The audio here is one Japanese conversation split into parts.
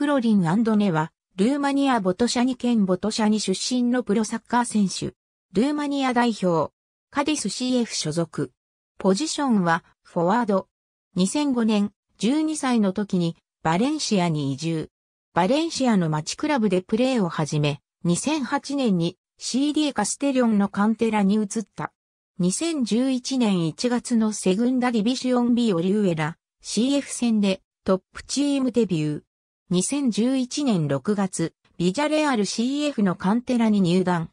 フロリンアンドネは、ルーマニアボトシャニ県ボトシャニ出身のプロサッカー選手。ルーマニア代表、カディス CF 所属。ポジションは、フォワード。2005年、12歳の時に、バレンシアに移住。バレンシアの町クラブでプレーを始め、2008年に CD カステリョンのカンテラに移った。2011年1月のセグンダディビシオン B オリュエラ CF 戦でトップチームデビュー。2011年6月、ビジャレアル CF のカンテラに入団。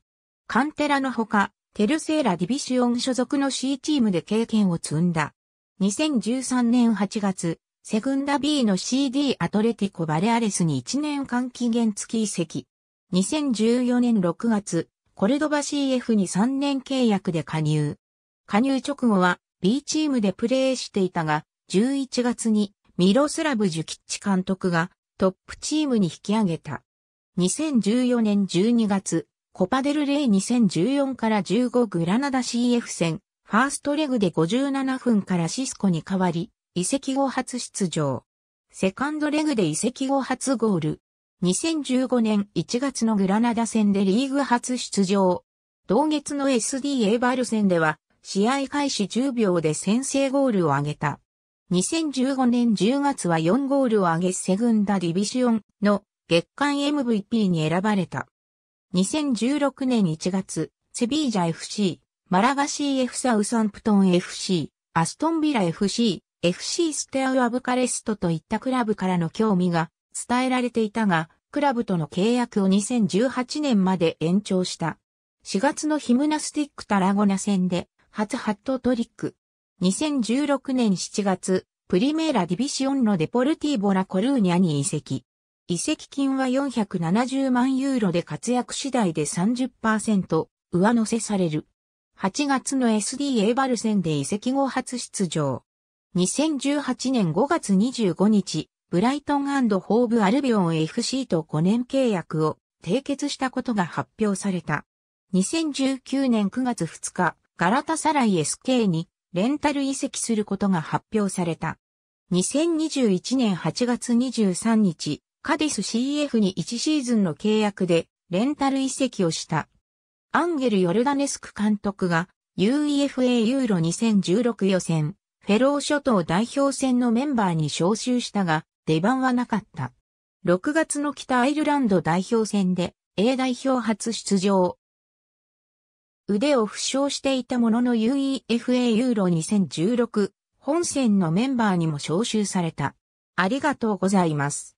カンテラのほか、テルセーラディビシオン所属の C チームで経験を積んだ。2013年8月、セグンダ B の CD アトレティコ・バレアレスに1年間期限付き移籍。2014年6月、コルドバ CF に3年契約で加入。加入直後は B チームでプレーしていたが、11月にミロスラブ・ジュキッチ監督がトップチームに引き上げた。2014年12月、コパデルレイ2014から15グラナダ CF 戦、ファーストレグで57分からシスコに変わり、移籍後初出場。セカンドレグで移籍後初ゴール。2015年1月のグラナダ戦でリーグ初出場。同月の SD a バル戦では、試合開始10秒で先制ゴールを挙げた。2015年10月は4ゴールを挙げセグンダディビシオンの月間 MVP に選ばれた。2016年1月、セビージャ FC、マラガシー f サウサンプトン FC、アストンビラ FC、FC ステアウアブカレストといったクラブからの興味が伝えられていたが、クラブとの契約を2018年まで延長した。4月のヒムナスティックタラゴナ戦で、初ハットトリック、2016年7月、プリメーラディビシオンのデポルティーボラコルーニャに移籍。移籍金は470万ユーロで活躍次第で30%上乗せされる。8月の SDA バルセンで移籍後初出場。2018年5月25日、ブライトンホーブアルビオン FC と5年契約を締結したことが発表された。2019年9月2日、ガラタサライ SK にレンタル移籍することが発表された。2021年8月23日、カディス CF に1シーズンの契約でレンタル移籍をした。アンゲル・ヨルダネスク監督が UEFA ユーロ2016予選、フェロー諸島代表戦のメンバーに招集したが、出番はなかった。6月の北アイルランド代表戦で A 代表初出場、腕を負傷していたものの UEFA ユーロ2016本戦のメンバーにも招集された。ありがとうございます。